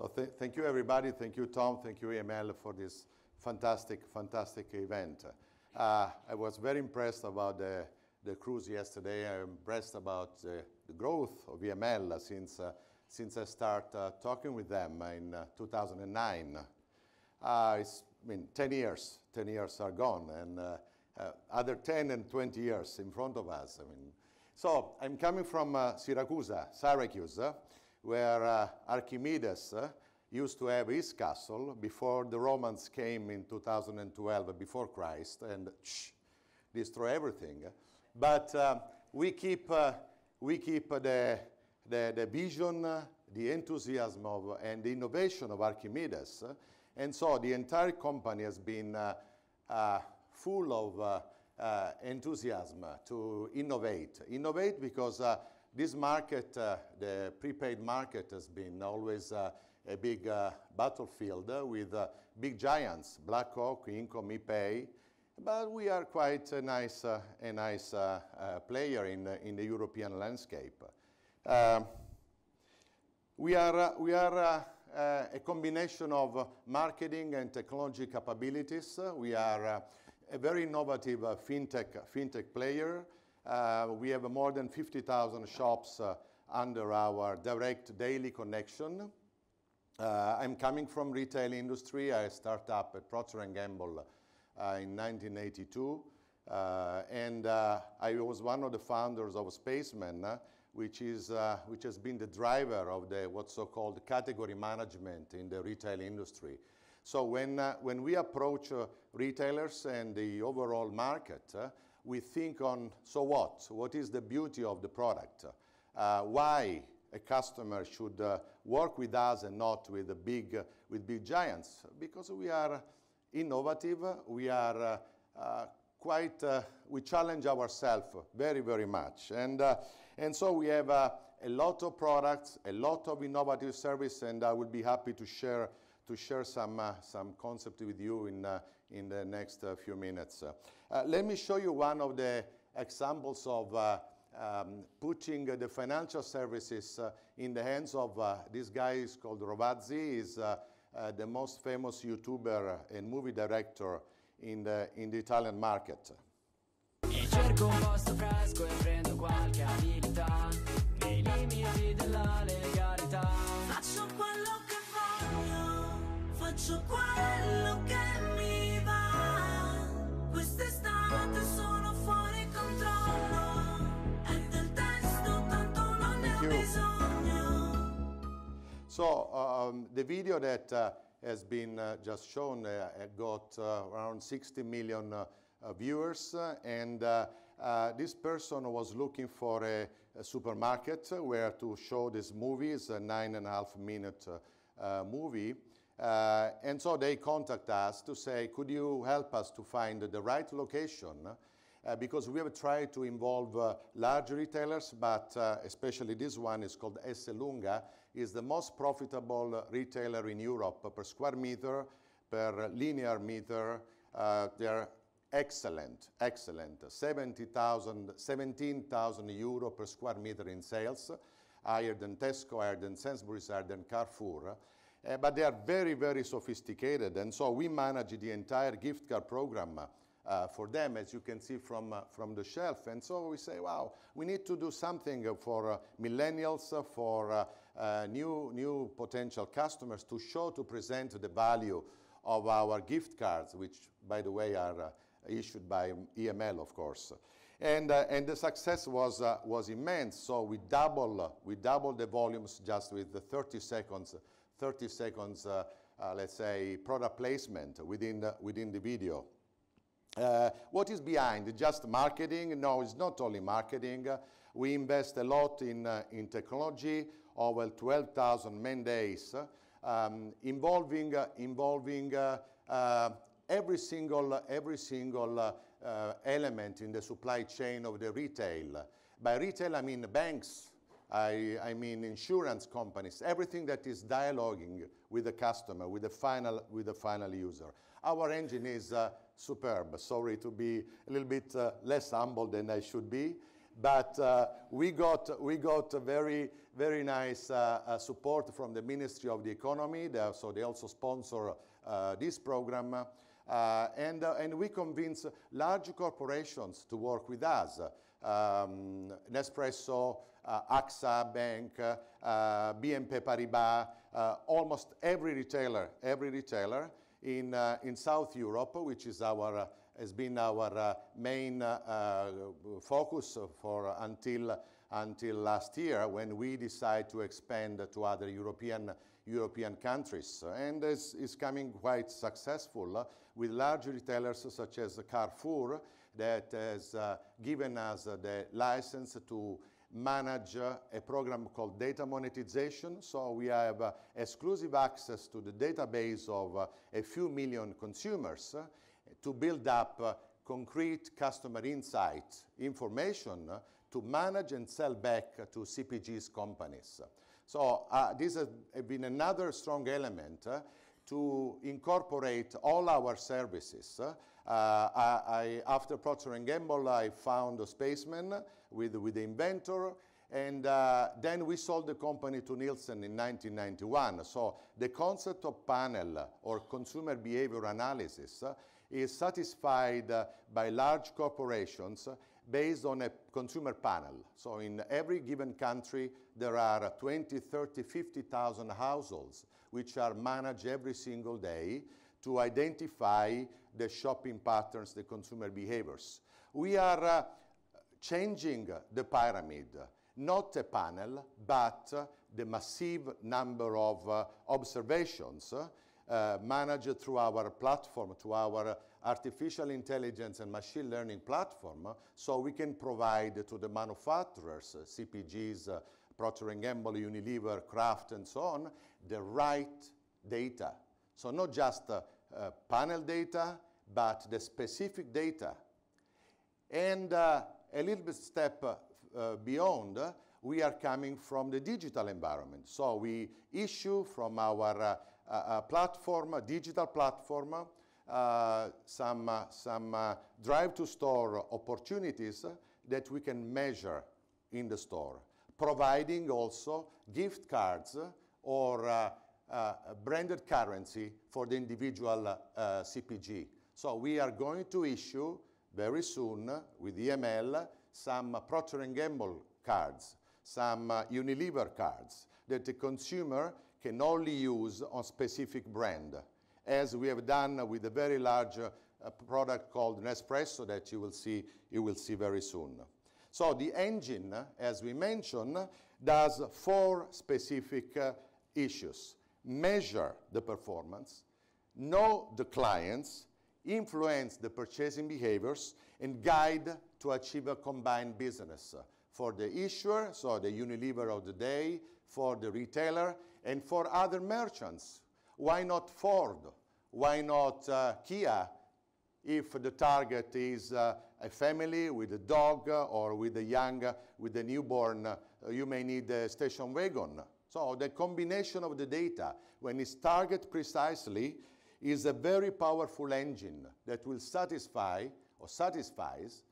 So th thank you, everybody. Thank you, Tom. Thank you, EML, for this fantastic, fantastic event. Uh, I was very impressed about the, the cruise yesterday. I'm impressed about the growth of EML since, uh, since I started uh, talking with them in uh, 2009. Uh, I mean, 10 years, 10 years are gone, and other 10 and 20 years in front of us. I mean, so I'm coming from Syracuse, Syracuse where uh, Archimedes uh, used to have his castle before the Romans came in 2012, uh, before Christ, and shh, destroy everything. But we keep, uh, we keep the, the, the vision, uh, the enthusiasm of, and the innovation of Archimedes. And so the entire company has been uh, full of enthusiasm to innovate. Innovate because this market, uh, the prepaid market, has been always uh, a big uh, battlefield with big giants, BlackRock, Income, ePay, but we are quite a nice, uh, a nice uh, uh, player in, in the European landscape. Um, we are, we are a combination of marketing and technology capabilities. we are a very innovative fintech, fintech player. Uh, we have more than 50,000 shops uh, under our direct daily connection. Uh, I'm coming from retail industry. I started up at Procter & Gamble in 1982. Uh, and uh, I was one of the founders of Spaceman, uh, which, is, which has been the driver of the what's so-called category management in the retail industry. So when, when we approach retailers and the overall market, we think on, so what? What is the beauty of the product? Uh, why a customer should uh, work with us and not with the big, uh, with big giants? Because we are innovative, we are uh, uh, quite, uh, we challenge ourselves very, very much. And, and so we have a lot of products, a lot of innovative service, and I will be happy to share to share some, uh, some concept with you in, in the next uh, few minutes. Uh, let me show you one of the examples of uh, um, putting the financial services in the hands of this guy is called Rovazzi. He's the most famous YouTuber and movie director in the, in the Italian market. cerco un posto fresco e prendo qualche abilità nei limiti della legalità faccio quello che voglio faccio quello che the video that uh, has been uh, just shown uh, got uh, around 60 million uh, viewers, and this person was looking for a, a, supermarket where to show this movie. It's a nine and a half minute movie. and so they contact us to say, could you help us to find the right location? Uh, because we have tried to involve uh, large retailers, but uh, especially this one is called Esselunga, is the most profitable retailer in Europe per square meter, per linear meter. Uh, they're excellent, excellent. 70,000, 17,000 euro per square meter in sales, higher than Tesco, higher than Sainsbury's, higher than Carrefour. Uh, but they are very, very sophisticated. And so we manage the entire gift card program uh, for them, as you can see from, uh, from the shelf. And so we say, wow, we need to do something for uh, millennials, uh, for uh, uh, new, new potential customers to show, to present the value of our gift cards, which, by the way, are uh, issued by EML, of course. And, uh, and the success was, was immense, so we double, we double the volumes just with the 30 seconds, 30 seconds, let's say, product placement within the, within the video. what is behind? Just marketing? No, it's not only marketing. we invest a lot in, in technology, over 12,000 man days, um, involving, uh, involving uh, uh, every single, every single element in the supply chain of the retail. By retail, I mean banks, I, I, mean insurance companies, everything that is dialoguing with the customer, with the final, with the final user. Our engine is uh, superb. Sorry to be a little bit uh, less humble than I should be. But uh, we got, we got very, very nice uh, uh, support from the Ministry of the Economy, they, so they also sponsor uh, this program. Uh, and, and we convince large corporations to work with us. Um, Nespresso, AXA Bank, BNP Paribas, almost every retailer, every retailer in, in South Europe, which is our has been our uh, main uh, uh, focus for until until last year when we decided to expand to other European, European countries. And it's, it's coming quite successful with large retailers such as Carrefour that has given us the license to manage a program called data monetization. So we have exclusive access to the database of a few million consumers to build up uh, concrete customer insight information uh, to manage and sell back to CPGs companies. So uh, this has been another strong element to incorporate all our services. Uh, I, I, after Procter & Gamble, I found a spaceman with, with the inventor, and uh, then we sold the company to Nielsen in 1991. So the concept of panel or consumer behavior analysis is satisfied uh, by large corporations based on a consumer panel. So in every given country, there are 20, 30, 50,000 households which are managed every single day to identify the shopping patterns, the consumer behaviors. We are uh, changing the pyramid, not a panel, but uh, the massive number of uh, observations uh, managed through our platform, through our artificial intelligence and machine learning platform, so we can provide to the manufacturers, uh, CPGs, uh, Procter & Gamble, Unilever, Kraft, and so on, the right data. So not just uh, uh, panel data, but the specific data. And uh, a little bit step beyond, we are coming from the digital environment. So we issue from our a platform, a digital platform, uh, some, uh, some uh, drive-to-store opportunities that we can measure in the store, providing also gift cards or branded currency for the individual CPG. So we are going to issue very soon with EML some Procter & Gamble cards, some Unilever cards that the consumer can only use on specific brand, as we have done with a very large uh, product called Nespresso that you will see, you will see very soon. So the engine, as we mentioned, does four specific uh, issues. Measure the performance, know the clients, influence the purchasing behaviors, and guide to achieve a combined business for the issuer, so the Unilever of the day, for the retailer, and for other merchants. Why not Ford? Why not uh, Kia? If the target is uh, a family with a dog uh, or with a young, uh, with a newborn, uh, you may need a station wagon. So the combination of the data, when it's target precisely, is a very powerful engine that will satisfy or satisfies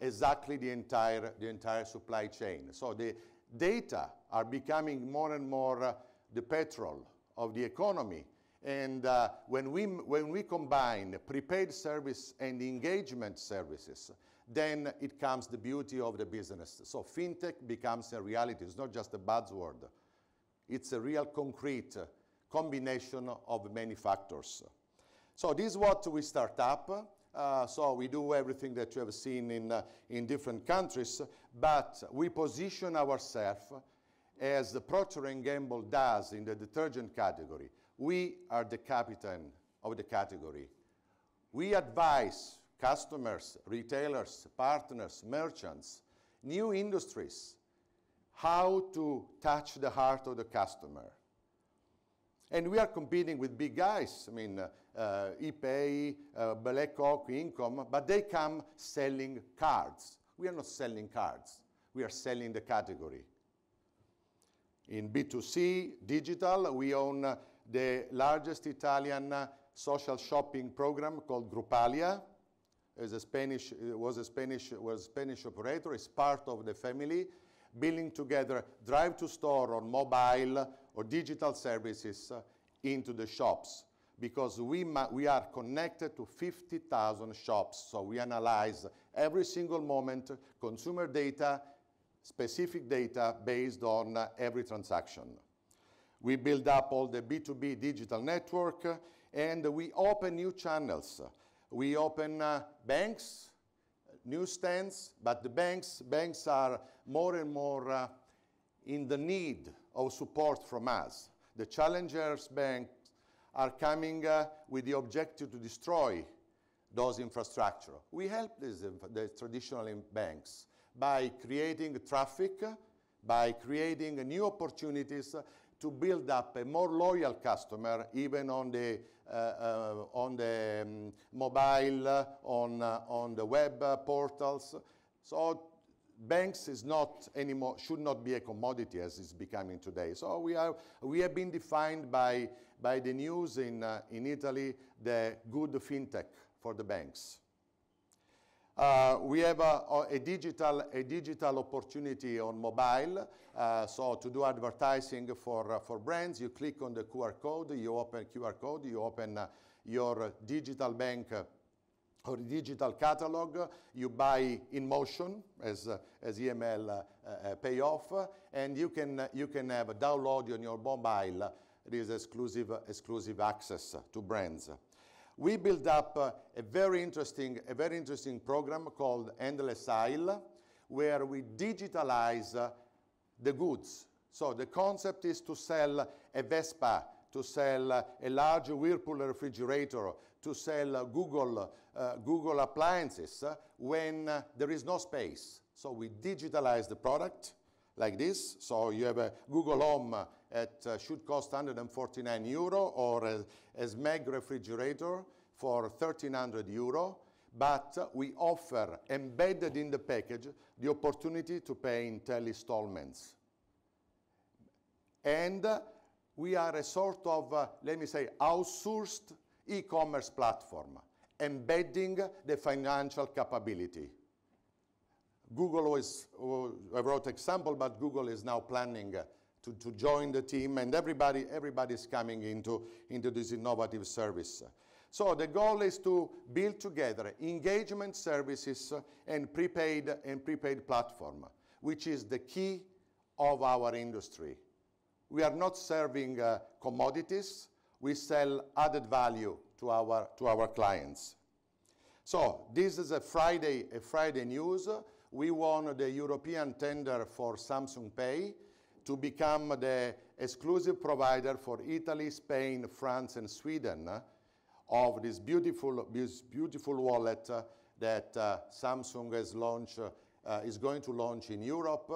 exactly the entire, the entire supply chain. So the data are becoming more and more the petrol of the economy. And uh, when, we, when we combine prepaid service and engagement services, then it comes the beauty of the business. So fintech becomes a reality. It's not just a buzzword. It's a real concrete combination of many factors. So this is what we start up. Uh, so we do everything that you have seen in, uh, in different countries, but we position ourselves as the Procter & Gamble does in the detergent category. We are the captain of the category. We advise customers, retailers, partners, merchants, new industries, how to touch the heart of the customer. And we are competing with big guys, I mean, uh, ePay, uh, Income, but they come selling cards. We are not selling cards. We are selling the category. In B2C digital, we own uh, the largest Italian uh, social shopping program called Grupalia. It uh, was a Spanish, operator, It's part of the family, building together drive-to-store or mobile or digital services into the shops because we are connected to 50,000 shops. So we analyze every single moment, consumer data, specific data based on every transaction. We build up all the B2B digital network, and we open new channels. We open uh, banks, newsstands, but the banks, banks are more and more uh, in the need of support from us. The challengers banks are coming uh, with the objective to destroy those infrastructure. We help these, the traditional banks by creating traffic, by creating new opportunities to build up a more loyal customer, even on the, uh, uh, on the um, mobile, on, uh, on the web uh, portals. So banks is not anymore, should not be a commodity as it's becoming today. So we, are, we have been defined by, by the news in, uh, in Italy, the good fintech for the banks. Uh, we have a, a, digital, a digital opportunity on mobile. Uh, so to do advertising for, uh, for brands, you click on the QR code, you open QR code, you open uh, your digital bank uh, or digital catalog, you buy in motion as, uh, as EML payoff, and you can, you can have download on your mobile this exclusive, exclusive access to brands. We built up a very interesting, a very interesting program called Endless Isle, where we digitalize uh, the goods. So the concept is to sell a Vespa, to sell uh, a large Whirlpool refrigerator, to sell uh, Google, uh, Google appliances when there is no space. So we digitalize the product like this. So you have a Google Home it uh, should cost 149 euro or a, a SMEG refrigerator for 1300 euro but we offer embedded in the package the opportunity to pay in 10 installments. And we are a sort of, uh, let me say, outsourced e-commerce platform, embedding the financial capability. Google was, uh, I wrote example, but Google is now planning to, to join the team and everybody, everybody's coming into, into this innovative service. So the goal is to build together engagement services and prepaid and prepaid platform, which is the key of our industry. We are not serving uh, commodities, we sell added value to our, to our clients. So this is a Friday, a Friday news. We won the European tender for Samsung Pay to become the exclusive provider for Italy, Spain, France, and Sweden uh, of this beautiful, this beautiful wallet uh, that uh, Samsung has launched, is going to launch in Europe.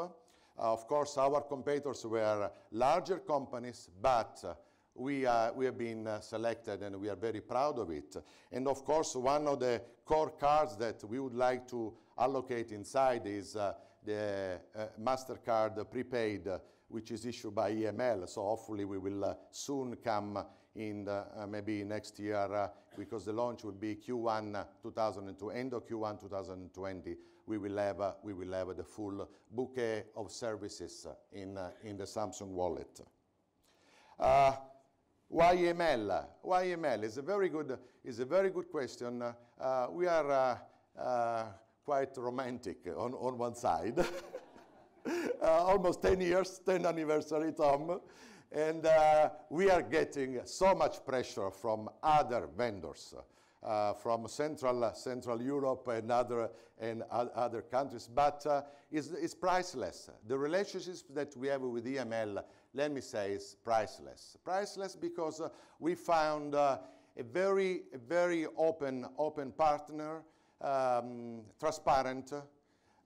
of course, our competitors were larger companies, but we, uh, we, have been selected and we are very proud of it. And of course, one of the core cards that we would like to allocate inside is uh, the MasterCard prepaid which is issued by EML. So hopefully we will uh, soon come in the, uh, maybe next year uh, because the launch will be Q1 uh, 2002, end of Q1 2020. We will have, uh, we will have the full bouquet of services uh, in, in the Samsung wallet. YML. YML is a very good, is a very good question. we are quite romantic on, on one side. Uh, almost 10 years, 10th anniversary, Tom. And uh, we are getting so much pressure from other vendors. Uh, from Central, uh, Central Europe and other, and other countries, but uh, it's, it's, priceless. The relationships that we have with EML, let me say, is priceless. Priceless because we found a very, very open, open partner, um, transparent,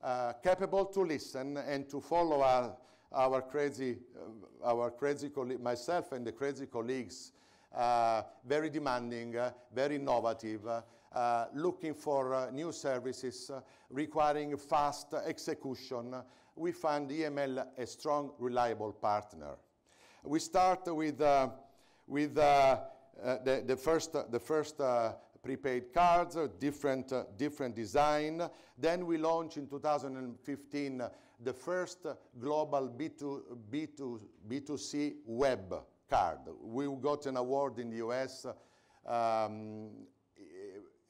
uh, capable to listen and to follow our, our crazy, uh, our crazy myself and the crazy colleagues, uh, very demanding, uh, very innovative, uh, looking for new services, requiring fast execution, we find EML a strong, reliable partner. We start with, with the, the, first, the first prepaid cards, uh, different, uh, different design. Then we launched in 2015 uh, the first uh, global B2, B2, B2C web card. We got an award in the US. Uh, um,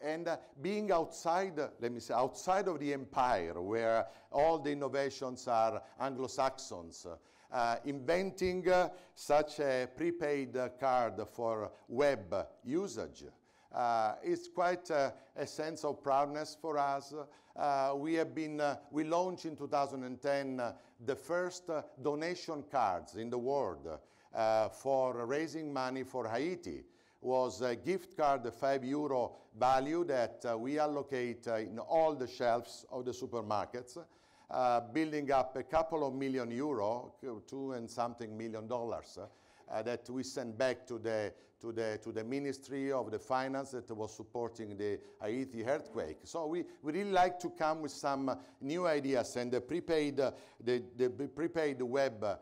and uh, being outside, let me say, outside of the empire where all the innovations are Anglo-Saxons, uh, inventing uh, such a prepaid card for web usage uh, it's quite a sense of proudness for us. Uh, we have been, uh, we launched in 2010 the first donation cards in the world for raising money for Haiti was a gift card, the 5 euro value that uh, we allocate uh, in all the shelves of the supermarkets, uh, building up a couple of million euro, two and something million dollars, that we send back to the to the, to the Ministry of the Finance that was supporting the Haiti earthquake. So we, we really like to come with some uh, new ideas and the prepaid, uh, the, the prepaid web uh,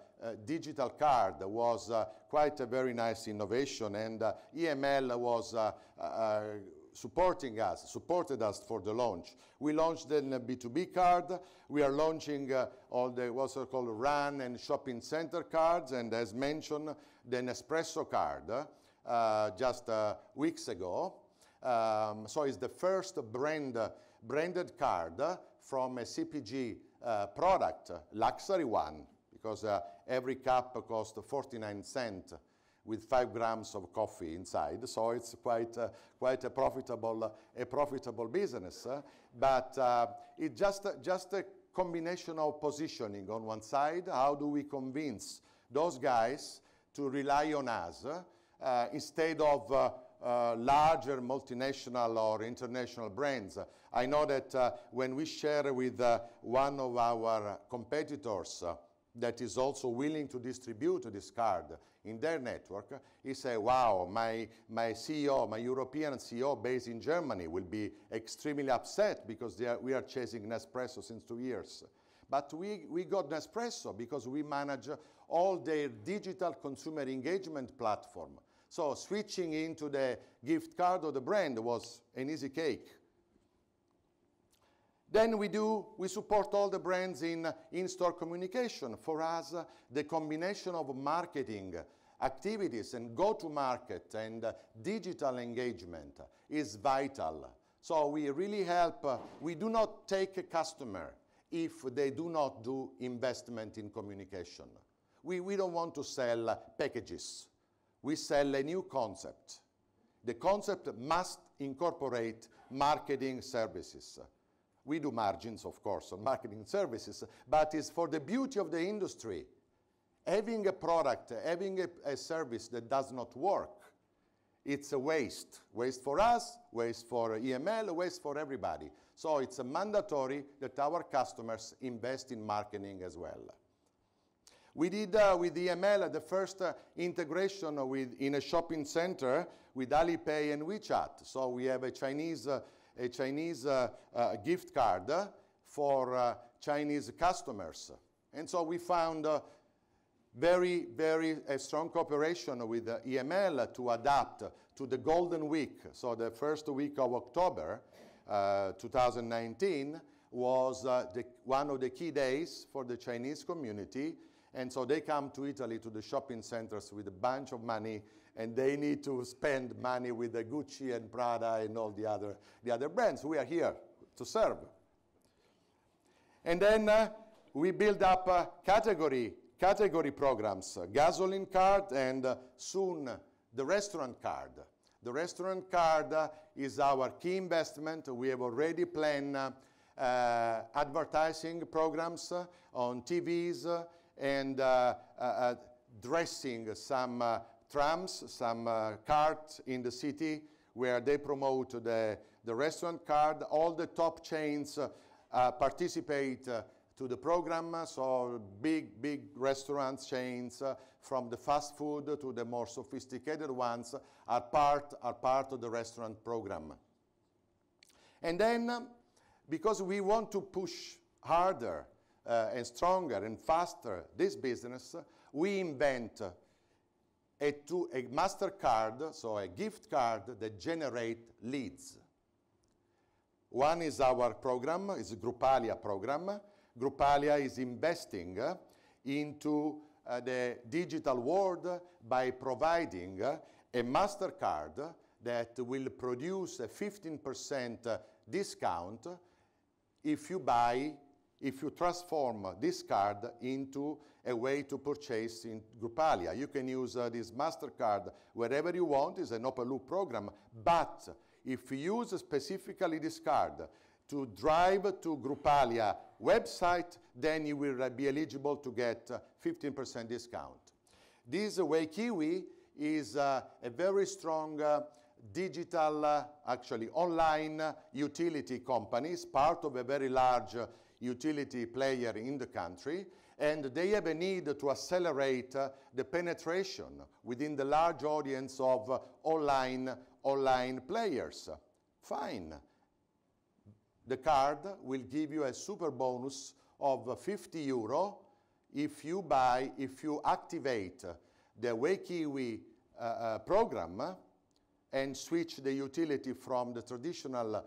digital card was uh, quite a very nice innovation and uh, EML was uh, supporting us, supported us for the launch. We launched the B2B card. We are launching uh, all the what's called RAN and shopping center cards, and as mentioned, the Nespresso card. Uh, just uh, weeks ago. Um, so it's the first brand, branded card from a CPG uh, product, luxury one, because every cup costs 49 cents with five grams of coffee inside. So it's quite, uh, quite a, profitable, uh, a profitable business. Uh, but it's just, just a combination of positioning on one side. How do we convince those guys to rely on us? Uh, instead of uh, uh, larger multinational or international brands. I know that when we share with one of our competitors that is also willing to distribute this card in their network, he says, wow, my, my CEO, my European CEO based in Germany will be extremely upset because are, we are chasing Nespresso since two years. But we, we got Nespresso because we manage all their digital consumer engagement platform. So switching into the gift card or the brand was an easy cake. Then we do, we support all the brands in in-store communication. For us, the combination of marketing activities and go-to-market and digital engagement is vital. So we really help, we do not take a customer if they do not do investment in communication. We, we don't want to sell packages we sell a new concept. The concept must incorporate marketing services. We do margins, of course, on marketing services, but it's for the beauty of the industry. Having a product, having a, a service that does not work, it's a waste. Waste for us, waste for EML, waste for everybody. So it's a mandatory that our customers invest in marketing as well. We did uh, with EML the first uh, integration with, in a shopping center with Alipay and WeChat. So we have a Chinese, uh, a Chinese uh, uh, gift card for uh, Chinese customers. And so we found very, very strong cooperation with EML to adapt to the Golden Week. So the first week of October 2019, was uh, the, one of the key days for the Chinese community and so they come to Italy to the shopping centers with a bunch of money and they need to spend money with the Gucci and Prada and all the other, the other brands. We are here to serve. And then uh, we build up uh, category, category programs, uh, gasoline card and uh, soon the restaurant card. The restaurant card uh, is our key investment. We have already planned uh, uh advertising programs uh, on TVs, and uh, uh, uh, dressing some trams, some carts in the city where they promote the, the restaurant card. All the top chains participate to the program, so big, big restaurant chains, uh, from the fast food to the more sophisticated ones, are part, are part of the restaurant program. And then, because we want to push harder uh, and stronger and faster this business, we invent a, two, a Mastercard, so a gift card that generate leads. One is our program, is Grupalia program. Grupalia is investing into uh, the digital world by providing a MasterCard that will produce a 15% discount if you buy if you transform this card into a way to purchase in Grupalia. You can use uh, this MasterCard wherever you want. It's an open loop program. But if you use specifically this card to drive to Grupalia website, then you will uh, be eligible to get 15% uh, discount. This way Kiwi is uh, a very strong uh, digital, uh, actually online utility company. It's part of a very large uh, utility player in the country, and they have a need to accelerate the penetration within the large audience of online, online players. Fine. The card will give you a super bonus of 50 euro if you buy, if you activate the WayKiwi uh, uh, program and switch the utility from the traditional, uh,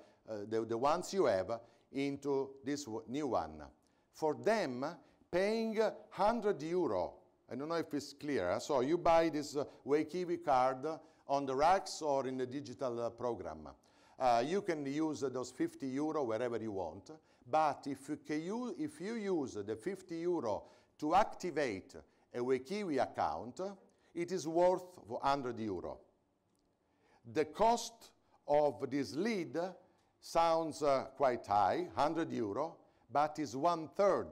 the, the ones you have, into this new one. For them, paying 100 euro, I don't know if it's clear, eh? so you buy this uh, Waikiki card on the racks or in the digital uh, program. Uh, you can use those 50 euro wherever you want, but if you, can use, if you use the 50 euro to activate a Waikiki account, it is worth 100 euro. The cost of this lead sounds uh, quite high, 100 euro, but is one third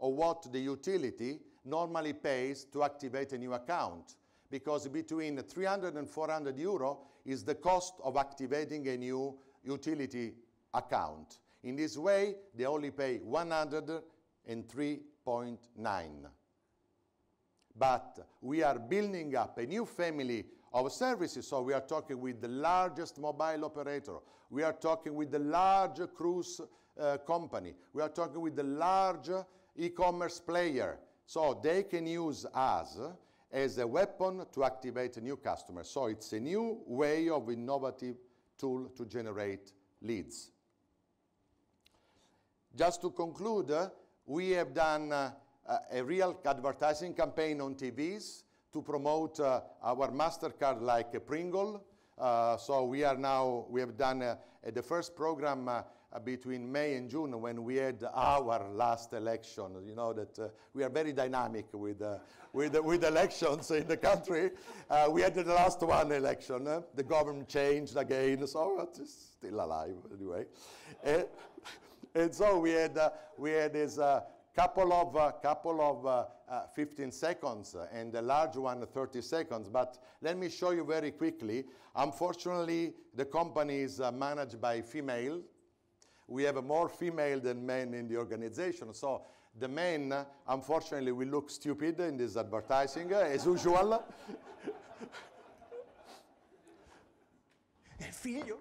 of what the utility normally pays to activate a new account because between 300 and 400 euro is the cost of activating a new utility account. In this way, they only pay 103.9. But we are building up a new family our services. So we are talking with the largest mobile operator. We are talking with the large cruise uh, company. We are talking with the large e-commerce player. So they can use us as a weapon to activate new customers. So it's a new way of innovative tool to generate leads. Just to conclude, uh, we have done uh, a real advertising campaign on TVs to promote uh, our MasterCard like Pringle. Uh, so we are now, we have done uh, the first program between May and June when we had our last election. You know that uh, we are very dynamic with, uh, with, with, elections in the country. Uh, we had the last one election. the government changed again, so it's still alive anyway. and, and so we had, we had this couple of, uh, couple of uh, uh, 15 seconds uh, and a large one 30 seconds, but let me show you very quickly. Unfortunately, the company is uh, managed by female. We have more female than men in the organization, so the men, unfortunately, we look stupid in this advertising, uh, as usual. Eh, figlio,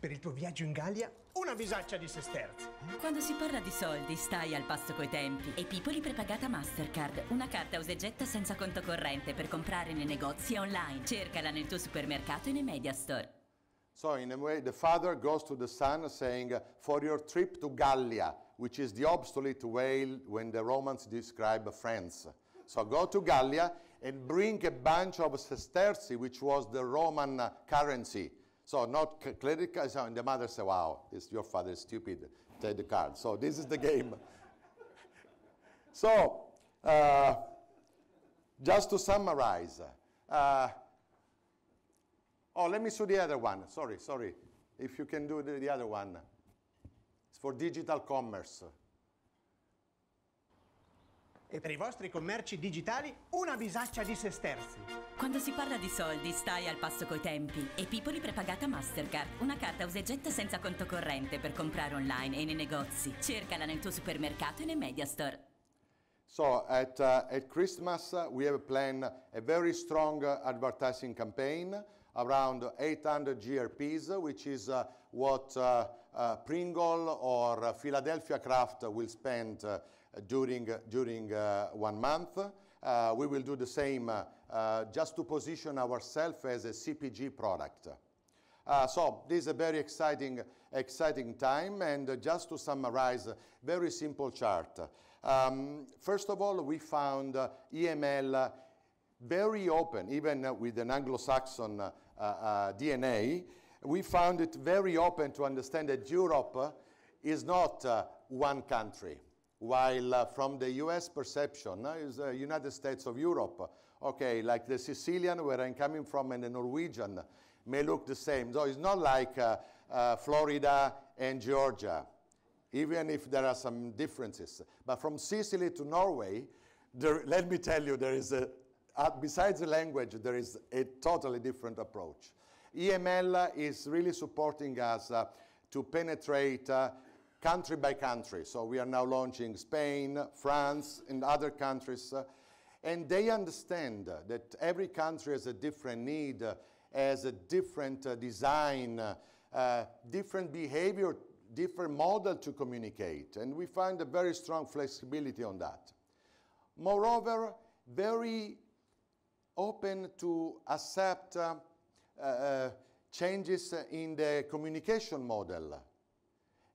per il tuo viaggio in Gallia una bisaccia di sesterzi. Quando si parla di soldi, stai al passo coi tempi. E Pipoli prepagata Mastercard, una carta usegetta senza conto corrente per comprare nei negozi e online. Cercala nel tuo supermercato e nei media store. So in a way the father goes to the son saying for your trip to Gallia, which is the obsolete way when the Romans describe France. So go to Gallia and bring a bunch of sesterzi, which was the Roman currency. So not clerical, so, and the mother said, wow, this, your father is stupid, take the card. So this is the game. so uh, just to summarize, uh, oh, let me show the other one. Sorry, sorry. If you can do the, the other one. It's for digital commerce. e per i vostri commerci digitali una bisaccia di sesterzi. Quando si parla di soldi stai al passo coi tempi e Pipoli prepagata Mastercard, una carta usegetta senza conto corrente per comprare online e nei negozi. Cercala nel tuo supermercato e nei media store. So at, uh, at Christmas uh, we have a plan a very strong uh, advertising campaign around 800 GRPs, uh, which is uh, what uh, Pringle or Philadelphia Craft will spend during, during uh, one month. Uh, we will do the same uh, just to position ourselves as a CPG product. Uh, so this is a very exciting, exciting time. And uh, just to summarize, a very simple chart. Um, first of all, we found EML very open, even with an Anglo-Saxon DNA. We found it very open to understand that Europe is not one country. While uh, from the US perception uh, is the uh, United States of Europe. Okay, like the Sicilian where I'm coming from and the Norwegian may look the same. So it's not like uh, uh Florida and Georgia, even if there are some differences. But from Sicily to Norway, there, let me tell you, there is a, uh, besides the language, there is a totally different approach. EML is really supporting us to penetrate uh, country by country. So we are now launching Spain, France, and other countries. Uh, and they understand that every country has a different need, uh, has a different uh, design, different behavior, different model to communicate. And we find a very strong flexibility on that. Moreover, very open to accept uh, uh, changes in the communication model.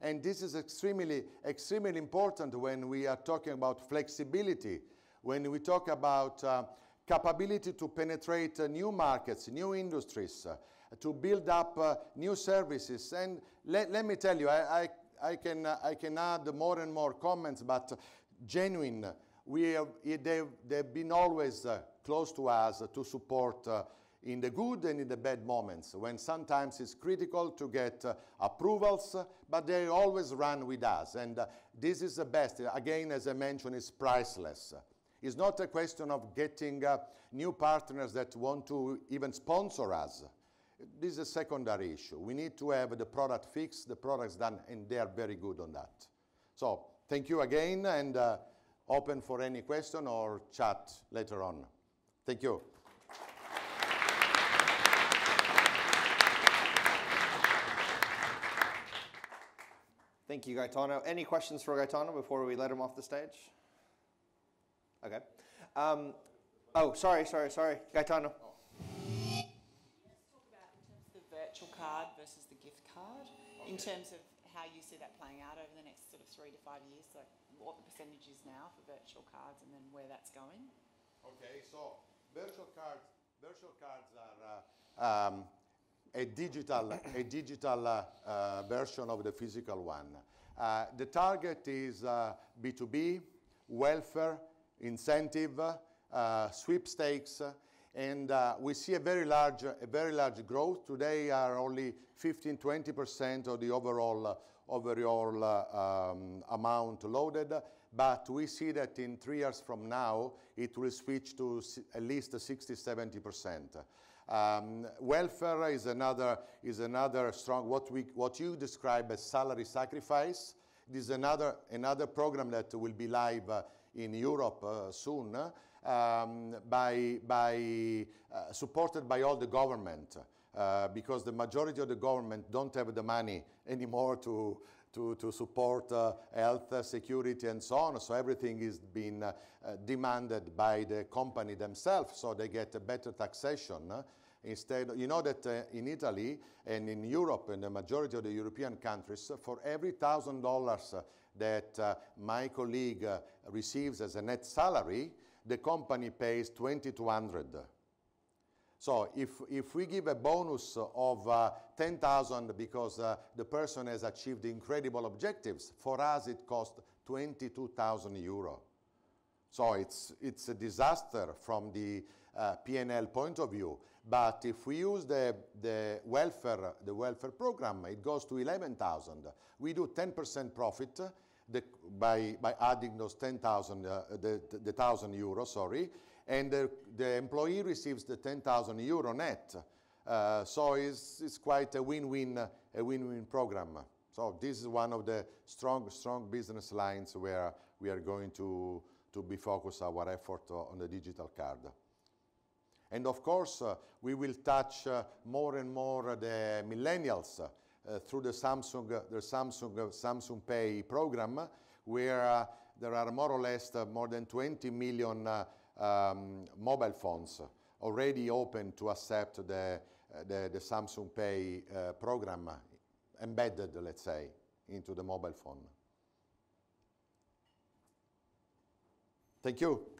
And this is extremely, extremely important when we are talking about flexibility, when we talk about uh, capability to penetrate uh, new markets, new industries, uh, to build up uh, new services. And le let me tell you, I, I, I can, uh, I can add more and more comments, but genuine, we have, they've, they've been always uh, close to us to support uh, in the good and in the bad moments, when sometimes it's critical to get uh, approvals, but they always run with us. And uh, this is the best. Again, as I mentioned, it's priceless. It's not a question of getting uh, new partners that want to even sponsor us. This is a secondary issue. We need to have the product fixed, the product's done, and they are very good on that. So thank you again, and uh, open for any question or chat later on. Thank you. Thank you, Gaetano. Any questions for Gaetano before we let him off the stage? Okay. Um, oh, sorry, sorry, sorry. Gaetano. Oh. Let's talk about in terms of the virtual card versus the gift card okay. in terms of how you see that playing out over the next sort of three to five years, like what the percentage is now for virtual cards and then where that's going. Okay, so virtual cards, virtual cards are uh, um, a digital, a digital uh, version of the physical one. Uh, the target is B2B, uh, welfare, incentive, sweepstakes, and uh, we see a very large, a very large growth. Today are only 15, 20 percent of the overall, uh, overall uh, um, amount loaded, but we see that in three years from now it will switch to at least 60, 70 percent. Um, welfare is another, is another strong, what, we, what you describe as salary sacrifice. is another, another program that will be live uh, in Europe uh, soon, uh, um, by, by, uh, supported by all the government, uh, because the majority of the government don't have the money anymore to, to, to support uh, health, uh, security, and so on. So everything is being uh, demanded by the company themselves, so they get a better taxation instead you know that uh, in italy and in europe in the majority of the european countries for every thousand dollars that uh, my colleague uh, receives as a net salary the company pays 2200 so if, if we give a bonus of uh, 10,000 because uh, the person has achieved incredible objectives, for us it costs 22,000 euro. So it's, it's a disaster from the uh, P&L point of view. But if we use the, the, welfare, the welfare program, it goes to 11,000. We do 10% profit the, by, by adding those 10,000, uh, the, the 1,000 euro, sorry, and the, the employee receives the 10,000 euro net. Uh, so it's, it's quite a win-win a win-win program. So this is one of the strong strong business lines where we are going to to be focus our effort on the digital card. And of course, uh, we will touch uh, more and more the millennials uh, through the Samsung uh, the Samsung uh, Samsung Pay program, where there are more or less more than 20 million um, mobile phones already open to accept the, uh, the, the Samsung Pay uh, program embedded, let's say, into the mobile phone. Thank you.